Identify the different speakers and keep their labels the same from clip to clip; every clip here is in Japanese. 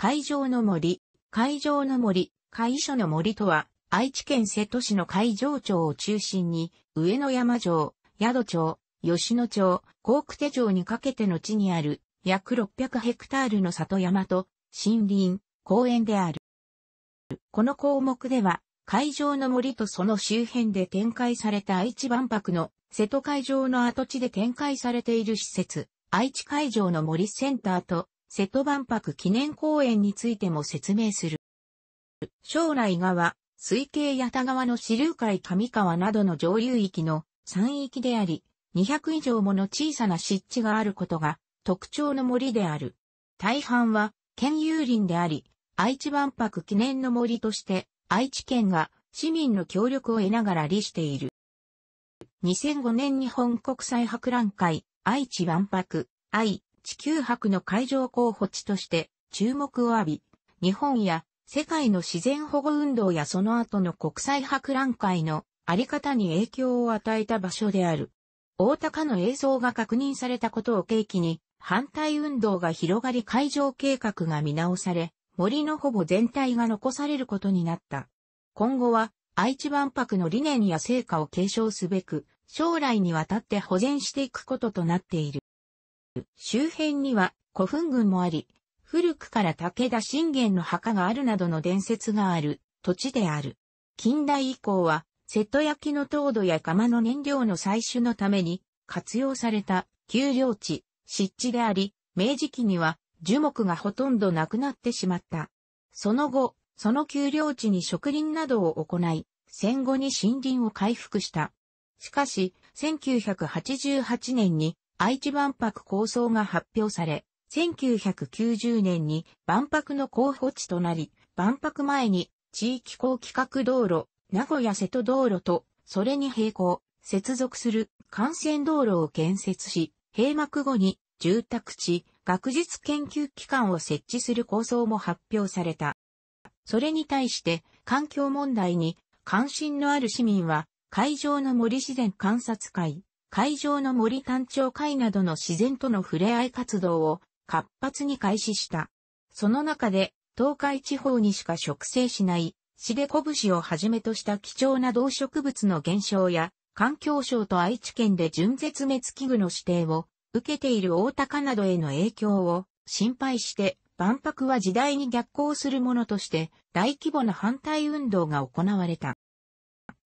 Speaker 1: 会場の森、会場の森、会所の森とは、愛知県瀬戸市の会場町を中心に、上野山城、宿町、吉野町、高久手町にかけての地にある、約600ヘクタールの里山と、森林、公園である。この項目では、会場の森とその周辺で展開された愛知万博の瀬戸会場の跡地で展開されている施設、愛知会場の森センターと瀬戸万博記念公園についても説明する。将来側、水系八田川の支流海上川などの上流域の山域であり、200以上もの小さな湿地があることが特徴の森である。大半は県有林であり、愛知万博記念の森として愛知県が市民の協力を得ながら利している。2005年日本国際博覧会愛知万博愛地球博の会場候補地として注目を浴び、日本や世界の自然保護運動やその後の国際博覧会のあり方に影響を与えた場所である。大高の映像が確認されたことを契機に、反対運動が広がり会場計画が見直され、森のほぼ全体が残されることになった。今後は、愛知万博の理念や成果を継承すべく、将来にわたって保全していくこととなっている。周辺には古墳群もあり、古くから武田信玄の墓があるなどの伝説がある土地である。近代以降は、瀬戸焼の糖度や釜の燃料の採取のために活用された丘陵地、湿地であり、明治期には樹木がほとんどなくなってしまった。その後、その丘陵地に植林などを行い、戦後に森林を回復した。しかし、1988年に愛知万博構想が発表され、1990年に万博の候補地となり、万博前に地域高規格道路、名古屋瀬戸道路と、それに並行、接続する幹線道路を建設し、閉幕後に住宅地、学術研究機関を設置する構想も発表された。それに対して環境問題に関心のある市民は会場の森自然観察会、会場の森単調会などの自然との触れ合い活動を活発に開始した。その中で、東海地方にしか植生しない、シデコブシをはじめとした貴重な動植物の減少や、環境省と愛知県で純絶滅危惧の指定を受けている大高などへの影響を心配して万博は時代に逆行するものとして大規模な反対運動が行われた。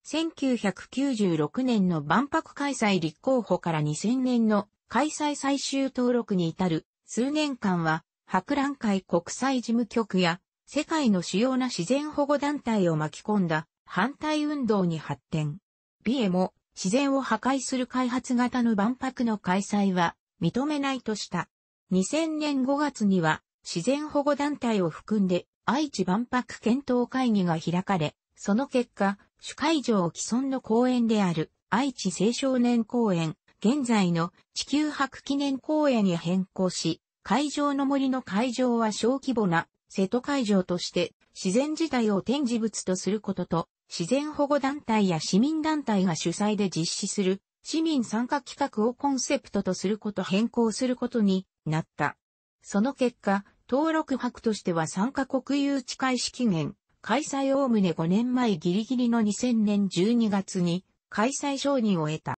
Speaker 1: 1996年の万博開催立候補から2000年の開催最終登録に至る数年間は博覧会国際事務局や世界の主要な自然保護団体を巻き込んだ反対運動に発展。美瑛も自然を破壊する開発型の万博の開催は認めないとした。2000年5月には自然保護団体を含んで愛知万博検討会議が開かれ、その結果、主会場既存の公園である愛知青少年公園、現在の地球博記念公園に変更し、会場の森の会場は小規模な瀬戸会場として自然自体を展示物とすることと、自然保護団体や市民団体が主催で実施する市民参加企画をコンセプトとすること変更することになった。その結果、登録博としては参加国有地会資期限、開催おおむね5年前ギリギリの2000年12月に開催承認を得た。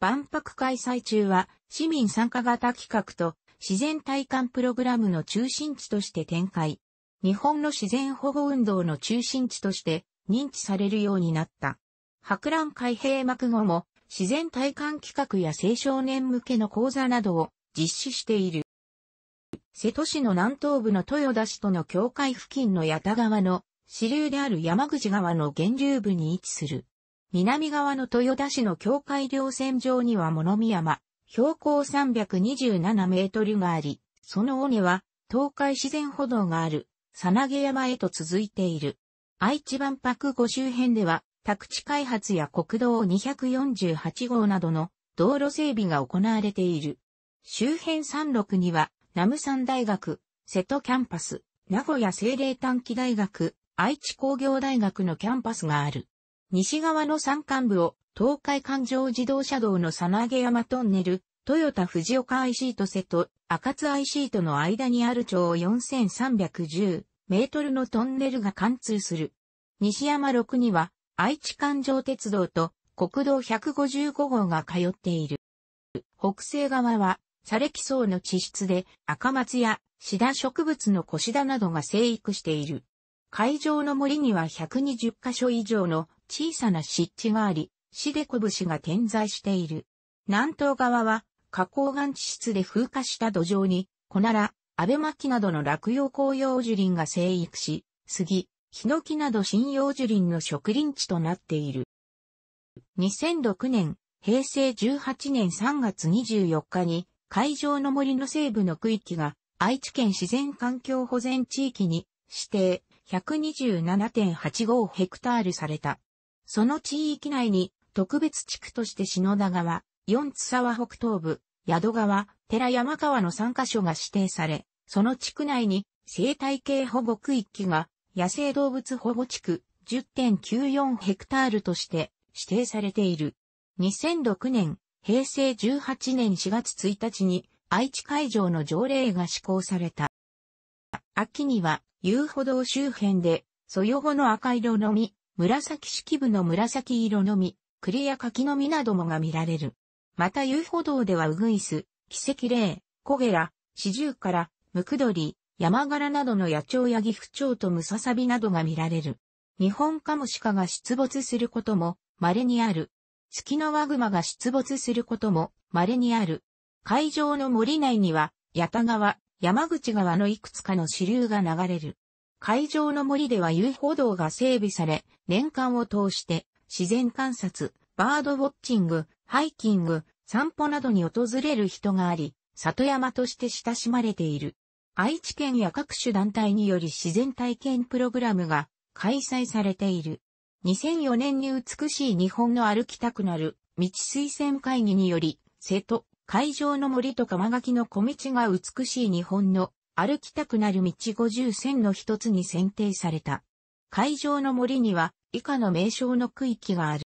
Speaker 1: 万博開催中は市民参加型企画と自然体感プログラムの中心地として展開。日本の自然保護運動の中心地として認知されるようになった。博覧会閉幕後も自然体感企画や青少年向けの講座などを実施している。瀬戸市の南東部の豊田市との境界付近の八田川の支流である山口川の源流部に位置する。南側の豊田市の境界稜線上には物見山、標高327メートルがあり、その尾根は東海自然歩道がある、さなげ山へと続いている。愛知万博5周辺では、宅地開発や国道248号などの道路整備が行われている。周辺山麓には、南無山大学、瀬戸キャンパス、名古屋精霊短期大学、愛知工業大学のキャンパスがある。西側の山間部を東海環状自動車道のさなげ山トンネル、豊田藤岡 IC と瀬戸赤津 IC との間にある長4310メートルのトンネルが貫通する。西山6には愛知環状鉄道と国道155号が通っている。北西側は、砂礫層の地質で、赤松やシダ植物のコシダなどが生育している。会場の森には120カ所以上の小さな湿地があり、シデコブシが点在している。南東側は、花崗岩地質で風化した土壌に、コナラ、アベマキなどの落葉紅葉樹林が生育し、杉、ヒノキなど針葉樹林の植林地となっている。2006年、平成18年3月24日に、海上の森の西部の区域が、愛知県自然環境保全地域に指定、127.85ヘクタールされた。その地域内に特別地区として篠田川、四津沢北東部、宿川、寺山川の3カ所が指定され、その地区内に生態系保護区域が野生動物保護地区10.94ヘクタールとして指定されている。2006年、平成18年4月1日に愛知会場の条例が施行された。秋には遊歩道周辺で、そよごの赤色の実、紫式部の紫色の実、栗や柿の実などもが見られる。また遊歩道ではウグイス、奇跡霊、コゲラ、シジュウカラ、ムクドリ、ヤマガラなどの野鳥やギフチョウとムササビなどが見られる。日本カモシカが出没することも稀にある。月のワグマが出没することも稀にある。会場の森内には、八田川、山口川のいくつかの支流が流れる。会場の森では遊歩道が整備され、年間を通して自然観察、バードウォッチング、ハイキング、散歩などに訪れる人があり、里山として親しまれている。愛知県や各種団体により自然体験プログラムが開催されている。2004年に美しい日本の歩きたくなる道推薦会議により、瀬戸、会場の森と川垣の小道が美しい日本の歩きたくなる道50選の一つに選定された。会場の森には以下の名称の区域がある。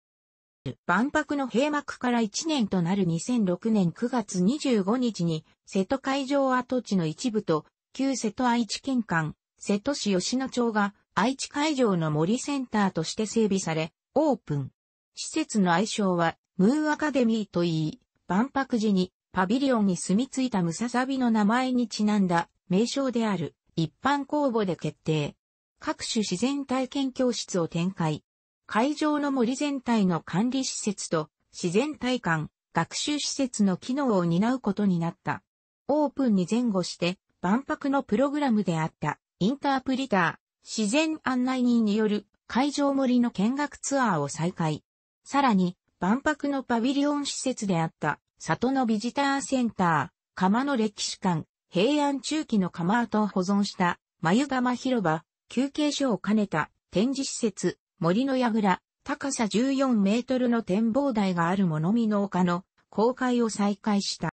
Speaker 1: 万博の閉幕から1年となる2006年9月25日に、瀬戸会場跡地の一部と、旧瀬戸愛知県間、瀬戸市吉野町が愛知会場の森センターとして整備され、オープン。施設の愛称は、ムーアカデミーといい、万博時にパビリオンに住み着いたムササビの名前にちなんだ名称である一般公募で決定。各種自然体験教室を展開。会場の森全体の管理施設と自然体感、学習施設の機能を担うことになった。オープンに前後して万博のプログラムであったインタープリター、自然案内人による会場森の見学ツアーを再開。さらに万博のパビリオン施設であった里のビジターセンター、釜の歴史館、平安中期の釜跡を保存した眉釜広場、休憩所を兼ねた展示施設、森の櫓、高さ14メートルの展望台がある物見の丘の公開を再開した。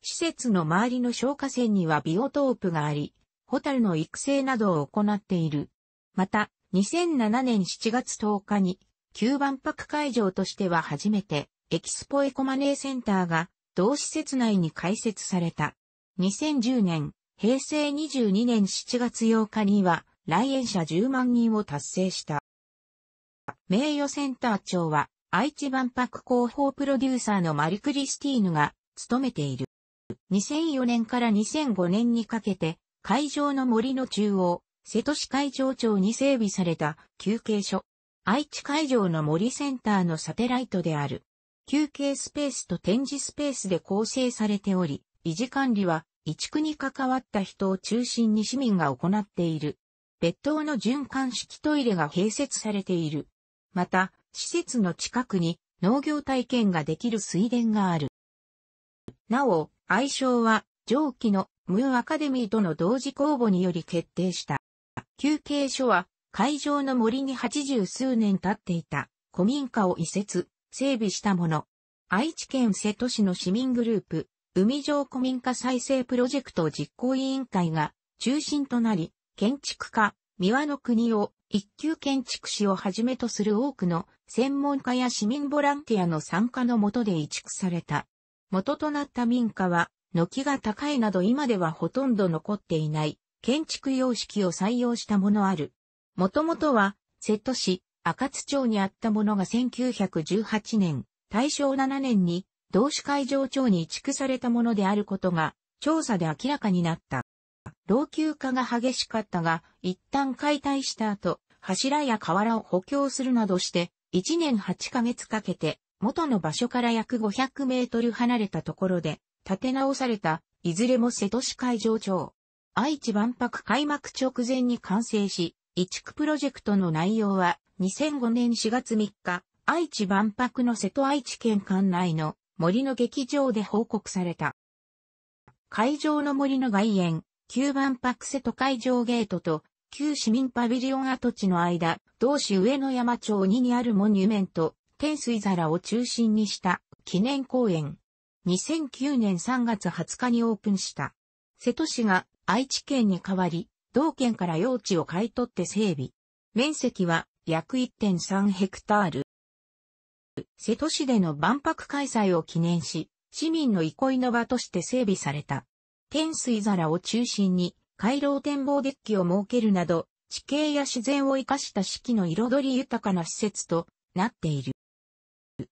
Speaker 1: 施設の周りの消火栓にはビオトープがあり、ホタルの育成などを行っている。また、2007年7月10日に、旧万博会場としては初めて、エキスポエコマネーセンターが同施設内に開設された。2010年、平成22年7月8日には来園者10万人を達成した。名誉センター長は愛知万博広報プロデューサーのマリクリスティーヌが務めている。2004年から2005年にかけて会場の森の中央、瀬戸市会場長に整備された休憩所。愛知会場の森センターのサテライトである。休憩スペースと展示スペースで構成されており、維持管理は、移築に関わった人を中心に市民が行っている。別棟の循環式トイレが併設されている。また、施設の近くに農業体験ができる水田がある。なお、愛称は、上記のムーアカデミーとの同時公募により決定した。休憩所は、会場の森に80数年経っていた古民家を移設、整備したもの。愛知県瀬戸市の市民グループ、海上古民家再生プロジェクト実行委員会が中心となり、建築家、三輪の国を一級建築士をはじめとする多くの専門家や市民ボランティアの参加のもとで移築された。元となった民家は、軒が高いなど今ではほとんど残っていない建築様式を採用したものある。もともとは、瀬戸市、赤津町にあったものが1918年、大正7年に同志会場町に移築されたものであることが調査で明らかになった。老朽化が激しかったが、一旦解体した後、柱や瓦を補強するなどして、1年8ヶ月かけて、元の場所から約500メートル離れたところで、建て直された、いずれも瀬戸市会場町。愛知万博開幕直前に完成し、移築プロジェクトの内容は、2005年4月3日、愛知万博の瀬戸愛知県管内の森の劇場で報告された。会場の森の外苑、旧万博瀬戸会場ゲートと旧市民パビリオン跡地の間、同市上野山町2にあるモニュメント、天水皿を中心にした記念公園。2009年3月20日にオープンした。瀬戸市が愛知県に代わり、同県から用地を買い取って整備。面積は約1.3ヘクタール。瀬戸市での万博開催を記念し、市民の憩いの場として整備された。天水皿を中心に、回廊展望デッキを設けるなど、地形や自然を生かした四季の彩り豊かな施設となっている。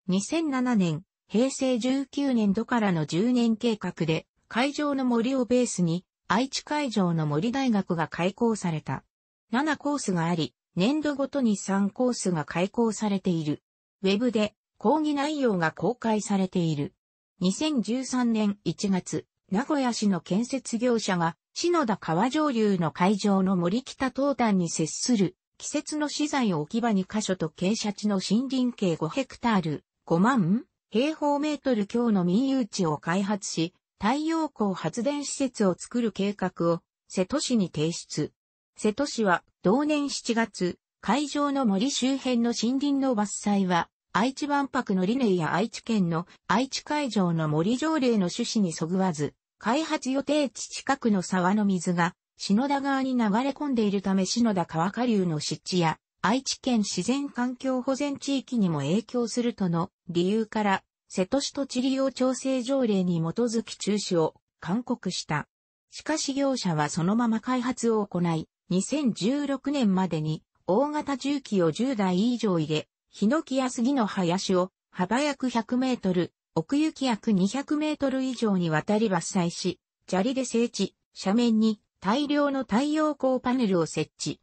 Speaker 1: 2007年、平成19年度からの10年計画で、会場の森をベースに、愛知会場の森大学が開校された。7コースがあり、年度ごとに3コースが開講されている。ウェブで講義内容が公開されている。2013年1月、名古屋市の建設業者が、篠田川上流の会場の森北東端に接する、季節の資材置き場に箇所と傾斜地の森林計5ヘクタール、5万平方メートル強の民有地を開発し、太陽光発電施設を作る計画を瀬戸市に提出。瀬戸市は同年7月、会場の森周辺の森林の伐採は、愛知万博の理念や愛知県の愛知会場の森条例の趣旨にそぐわず、開発予定地近くの沢の水が、篠田川に流れ込んでいるため篠田川下流の湿地や、愛知県自然環境保全地域にも影響するとの理由から、瀬戸市土地利用調整条例に基づき中止を勧告した。しかし業者はそのまま開発を行い、2016年までに大型重機を10台以上入れ、ヒノキや杉の林を幅約100メートル、奥行き約200メートル以上にわたり伐採し、砂利で整地、斜面に大量の太陽光パネルを設置。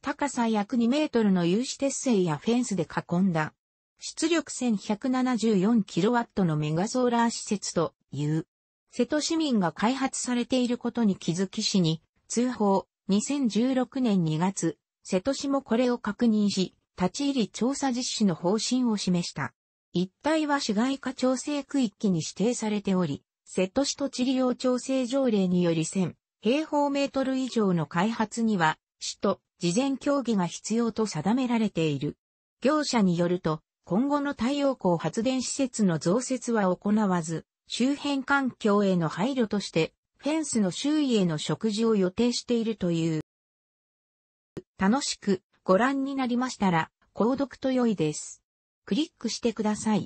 Speaker 1: 高さ約2メートルの有刺鉄製やフェンスで囲んだ。出力1 1 7 4ットのメガソーラー施設という。瀬戸市民が開発されていることに気づき市に通報、2016年2月、瀬戸市もこれを確認し、立ち入り調査実施の方針を示した。一帯は市街化調整区域に指定されており、瀬戸市土地利用調整条例により1000平方メートル以上の開発には、市と事前協議が必要と定められている。業者によると、今後の太陽光発電施設の増設は行わず、周辺環境への配慮として、フェンスの周囲への食事を予定しているという。楽しくご覧になりましたら、購読と良いです。クリックしてください。